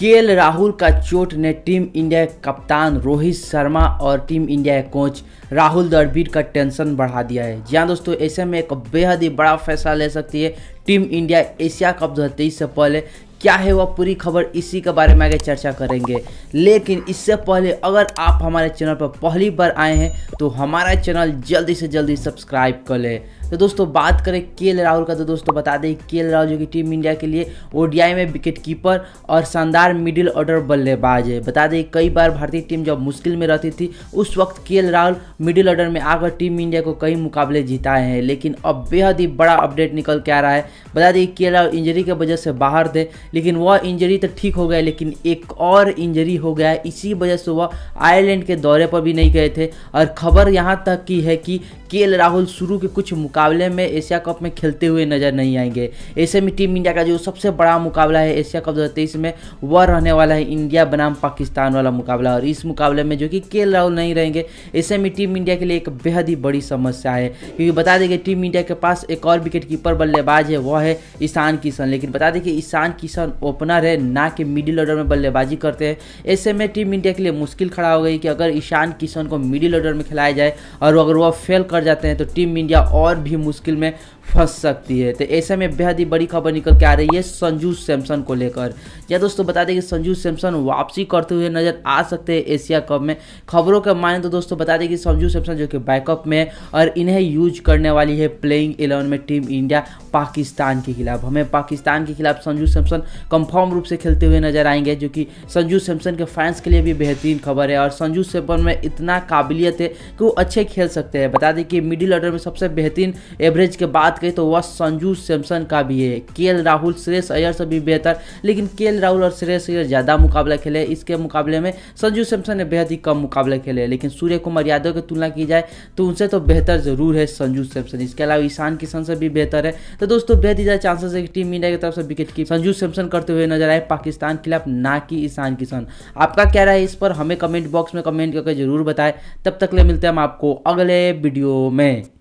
KL Rahul का चोट ने टीम इंडिया कप्तान रोहित शर्मा और team India coach Rahul Dravid का टेंशन बढ़ा दिया है जी हाँ दोस्तों ऐसे में एक बेहद ही बड़ा फैसला ले सकती है टीम इंडिया एशिया कप दो से पहले क्या है वह पूरी खबर इसी के बारे में आगे चर्चा करेंगे लेकिन इससे पहले अगर आप हमारे चैनल पर पहली बार आए हैं तो हमारा चैनल जल्दी से जल्दी सब्सक्राइब कर लें तो दोस्तों बात करें के राहुल का तो दोस्तों बता दें के राहुल जो कि टीम इंडिया के लिए ओडीआई में विकेट कीपर और शानदार मिडिल ऑर्डर बल्लेबाज है बता दें कई बार भारतीय टीम जब मुश्किल में रहती थी उस वक्त के राहुल मिडिल ऑर्डर में आकर टीम इंडिया को कई मुकाबले जीताए हैं लेकिन अब बेहद ही बड़ा अपडेट निकल के आ रहा है बता दें के राहुल इंजरी के वजह से बाहर थे लेकिन वह इंजरी तो ठीक हो गया लेकिन एक और इंजरी हो गया इसी वजह से वह आयरलैंड के दौरे पर भी नहीं गए थे और खबर यहाँ तक की है कि के राहुल शुरू के कुछ मुकाबले मुकाबले में एशिया कप में खेलते हुए नजर नहीं आएंगे ऐसे में टीम इंडिया का जो सबसे बड़ा मुकाबला है एशिया कप दो में वह रहने वाला है इंडिया बनाम पाकिस्तान वाला मुकाबला और इस मुकाबले में जो कि के राहुल नहीं रहेंगे ऐसे में टीम इंडिया के लिए एक बेहद ही बड़ी समस्या है क्योंकि बता दें कि टीम इंडिया के पास एक और विकेट कीपर बल्लेबाज है वह है ईशान किशन लेकिन बता दें कि ईशान किशन ओपनर है ना कि मिडिल ऑर्डर में बल्लेबाजी करते हैं ऐसे में टीम इंडिया के लिए मुश्किल खड़ा हो गई कि अगर ईशान किशन को मिडिल ऑर्डर में खिलाया जाए और अगर वह फेल कर जाते हैं तो टीम इंडिया और भी भी मुश्किल में फंस सकती है तो ऐसे में बेहद ही बड़ी खबर निकल के आ रही है संजू सैमसन को लेकर या दोस्तों बता दें कि संजू सैमसन वापसी करते हुए नज़र आ सकते हैं एशिया कप में खबरों के माने तो दोस्तों बता दें कि संजू सैमसन जो कि बैकअप में है और इन्हें यूज करने वाली है प्लेइंग एलेवन में टीम इंडिया पाकिस्तान के खिलाफ हमें पाकिस्तान के खिलाफ संजू सैमसन कंफर्म रूप से खेलते हुए नजर आएंगे जो कि संजू सैमसन के फैंस के लिए भी बेहतरीन खबर है और संजू सैमसन में इतना काबिलियत है कि वो अच्छे खेल सकते हैं बता दें कि मिडिल ऑर्डर में सबसे बेहतरीन एवरेज के बाद करें तो वह संजू सैमसन का भी है के राहुल श्रेयस अयर से भी बेहतर लेकिन के राहुल और श्रेयस अयर ज़्यादा मुकाबला खेले इसके मुकाबले में संजू सैमसन ने बेहद ही कम मुकाबला खेले लेकिन सूर्य कुमार यादव की तुलना की जाए तो उनसे तो बेहतर ज़रूर है संजू सैमसन इसके अलावा ईशान किशन से भी बेहतर है तो दोस्तों बेहद ही ज़्यादा चांसेस है कि टीम इंडिया की तरफ से विकेट की संजू सैमसन करते हुए नजर आए पाकिस्तान के खिलाफ ना कि ईशान किशन आपका क्या राय इस पर हमें कमेंट बॉक्स में कमेंट करके जरूर बताएं तब तक ले मिलते हैं हम आपको अगले वीडियो में